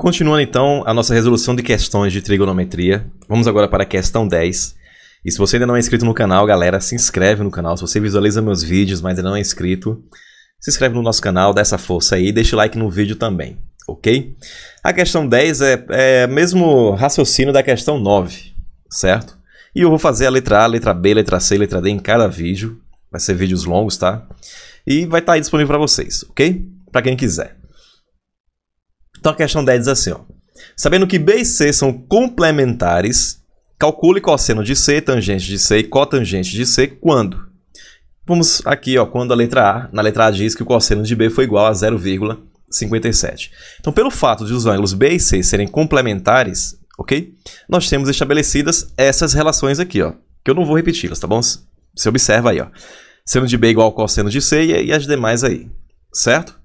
Continuando então a nossa resolução de questões de trigonometria, vamos agora para a questão 10. E se você ainda não é inscrito no canal, galera, se inscreve no canal. Se você visualiza meus vídeos, mas ainda não é inscrito, se inscreve no nosso canal, dá essa força aí e deixa o like no vídeo também, ok? A questão 10 é, é mesmo raciocínio da questão 9, certo? E eu vou fazer a letra A, letra B, letra C, letra D em cada vídeo. Vai ser vídeos longos, tá? E vai estar tá aí disponível para vocês, ok? Para quem quiser. Então a questão 10 diz assim, ó. Sabendo que B e C são complementares, calcule cosseno de C, tangente de C e cotangente de C quando? Vamos aqui, ó, quando a letra A, na letra A diz que o cosseno de B foi igual a 0,57. Então, pelo fato de os ângulos B e C serem complementares, ok? Nós temos estabelecidas essas relações aqui, ó, que eu não vou repeti-las, tá bom? Você observa aí, ó. Seno de B igual ao cosseno de C e, e as demais aí, certo?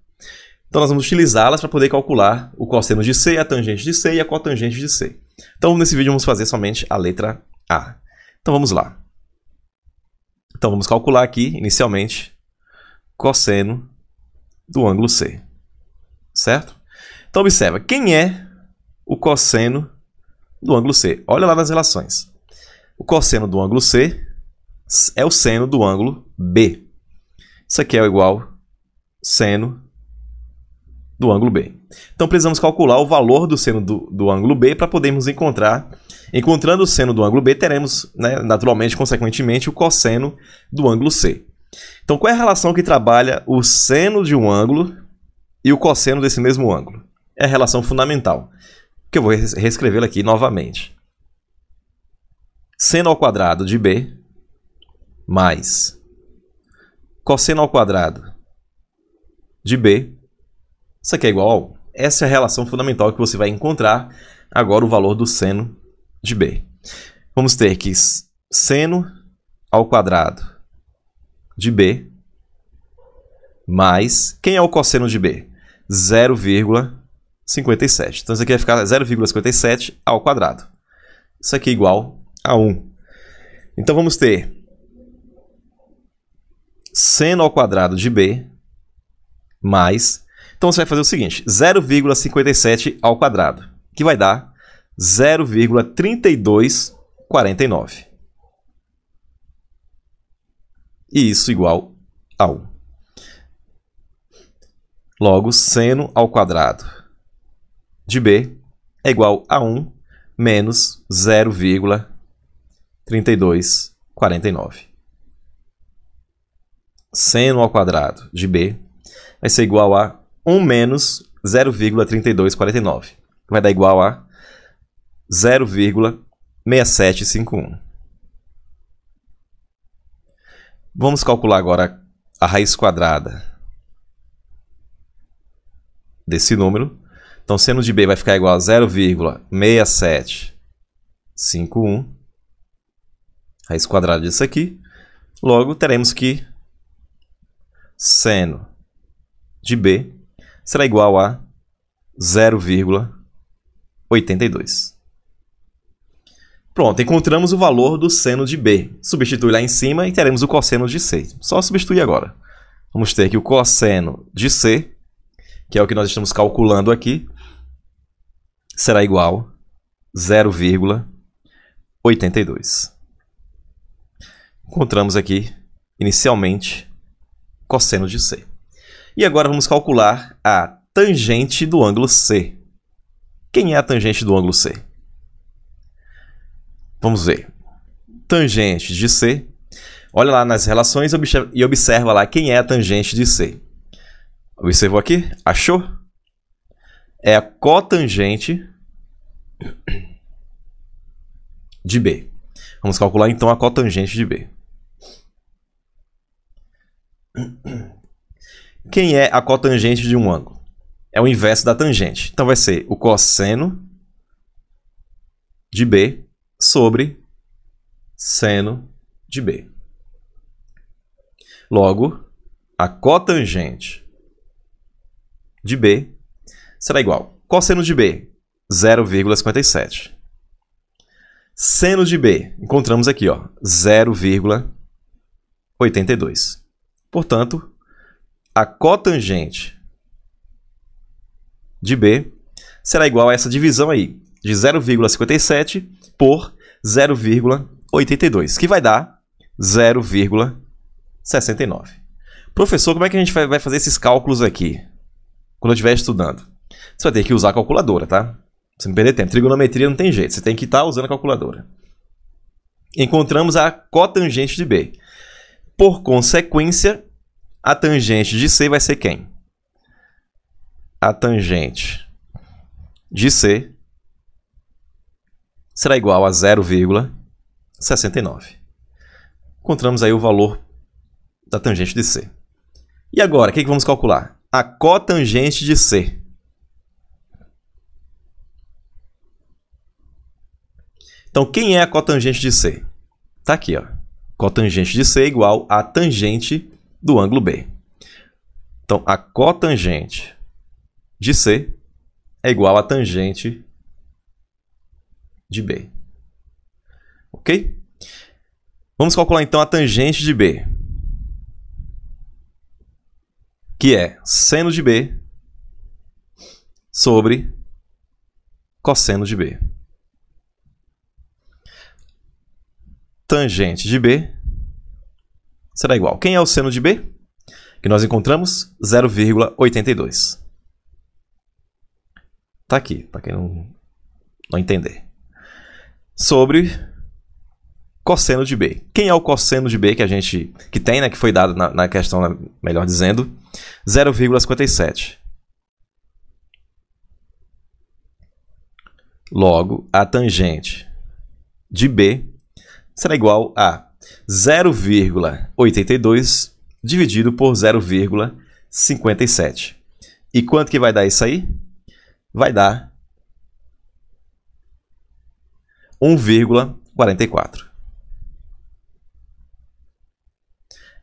Então nós vamos utilizá-las para poder calcular o cosseno de C, a tangente de C e a cotangente de C. Então nesse vídeo vamos fazer somente a letra A. Então vamos lá. Então vamos calcular aqui inicialmente cosseno do ângulo C. Certo? Então observa, quem é o cosseno do ângulo C? Olha lá nas relações. O cosseno do ângulo C é o seno do ângulo B. Isso aqui é igual seno do ângulo B. Então precisamos calcular o valor do seno do, do ângulo B para podermos encontrar. Encontrando o seno do ângulo B, teremos, né, naturalmente, consequentemente, o cosseno do ângulo C. Então qual é a relação que trabalha o seno de um ângulo e o cosseno desse mesmo ângulo? É a relação fundamental, que eu vou reescrevê-la aqui novamente. Seno ao quadrado de B mais cosseno ao quadrado de B isso aqui é igual. Essa é a relação fundamental que você vai encontrar agora o valor do seno de B. Vamos ter que seno ao quadrado de B mais... Quem é o cosseno de B? 0,57. Então isso aqui vai ficar 0,57 ao quadrado. Isso aqui é igual a 1. Então vamos ter seno ao quadrado de B mais então você vai fazer o seguinte: 0,57 ao quadrado, que vai dar 0,3249. E isso igual a 1. Logo, seno ao quadrado de b é igual a 1 menos 0,3249. Seno ao quadrado de b vai ser igual a 1 menos 0,3249, que vai dar igual a 0,6751. Vamos calcular agora a raiz quadrada desse número. Então, seno de b vai ficar igual a 0,6751, raiz quadrada disso aqui. Logo, teremos que seno de b será igual a 0,82. Pronto, encontramos o valor do seno de B. Substitui lá em cima e teremos o cosseno de C. Só substituir agora. Vamos ter aqui o cosseno de C, que é o que nós estamos calculando aqui, será igual a 0,82. Encontramos aqui, inicialmente, cosseno de C. E agora vamos calcular a tangente do ângulo C. Quem é a tangente do ângulo C? Vamos ver. Tangente de C. Olha lá nas relações e observa lá quem é a tangente de C. Observou aqui? Achou? É a cotangente de B. Vamos calcular então a cotangente de B. Quem é a cotangente de um ângulo? É o inverso da tangente. Então vai ser o cosseno de B sobre seno de B. Logo, a cotangente de B será igual cosseno de B, 0,57. Seno de B, encontramos aqui, ó, 0,82. Portanto, a cotangente de B será igual a essa divisão aí, de 0,57 por 0,82, que vai dar 0,69. Professor, como é que a gente vai fazer esses cálculos aqui? Quando eu estiver estudando. Você vai ter que usar a calculadora, tá? Você não perder tempo. Trigonometria não tem jeito, você tem que estar tá usando a calculadora. Encontramos a cotangente de B. Por consequência, a tangente de C vai ser quem? A tangente de C será igual a 0,69. Encontramos aí o valor da tangente de C. E agora, o que, é que vamos calcular? A cotangente de C. Então, quem é a cotangente de C? Está aqui, ó. Cotangente de C é igual a tangente do ângulo B. Então, a cotangente de C é igual à tangente de B. Ok? Vamos calcular então a tangente de B, que é seno de B sobre cosseno de B. Tangente de B será igual. Quem é o seno de B? Que nós encontramos 0,82. Tá aqui, para quem não, não entender. Sobre cosseno de B. Quem é o cosseno de B que a gente que tem, né, que foi dado na, na questão, né, melhor dizendo, 0,57. Logo, a tangente de B será igual a 0,82 dividido por 0,57. E quanto que vai dar isso aí? Vai dar 1,44.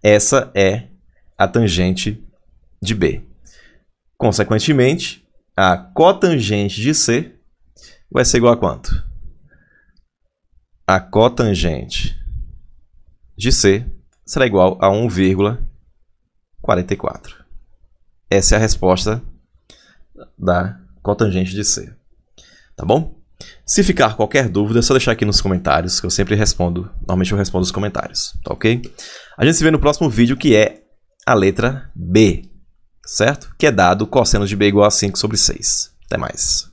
Essa é a tangente de B. Consequentemente, a cotangente de C vai ser igual a quanto? A cotangente de C será igual a 1,44. Essa é a resposta da cotangente de C. Tá bom? Se ficar qualquer dúvida, é só deixar aqui nos comentários, que eu sempre respondo. Normalmente eu respondo os comentários, tá ok? A gente se vê no próximo vídeo, que é a letra B, certo? Que é dado cosseno de B igual a 5 sobre 6. Até mais.